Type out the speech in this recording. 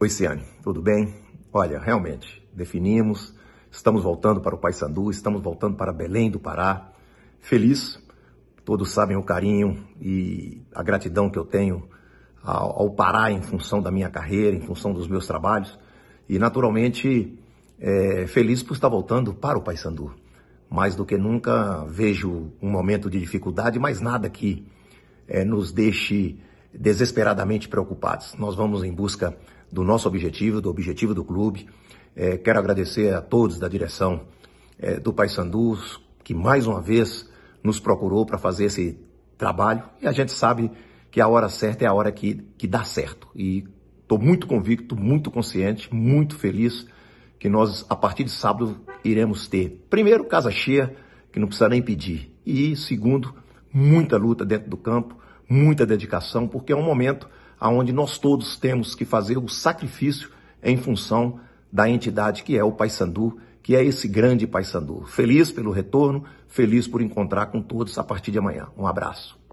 Oi, Ciane, tudo bem? Olha, realmente, definimos, estamos voltando para o Paysandu, estamos voltando para Belém do Pará. Feliz, todos sabem o carinho e a gratidão que eu tenho ao, ao Pará em função da minha carreira, em função dos meus trabalhos. E, naturalmente, é, feliz por estar voltando para o Paysandu. Mais do que nunca vejo um momento de dificuldade, mas nada que é, nos deixe desesperadamente preocupados. Nós vamos em busca do nosso objetivo, do objetivo do clube. É, quero agradecer a todos da direção é, do Paysandu, que mais uma vez nos procurou para fazer esse trabalho. E a gente sabe que a hora certa é a hora que, que dá certo. E estou muito convicto, muito consciente, muito feliz que nós, a partir de sábado, iremos ter, primeiro, casa cheia, que não precisa nem pedir, e, segundo, muita luta dentro do campo muita dedicação, porque é um momento onde nós todos temos que fazer o sacrifício em função da entidade que é o Paysandu, que é esse grande Paysandu. Feliz pelo retorno, feliz por encontrar com todos a partir de amanhã. Um abraço.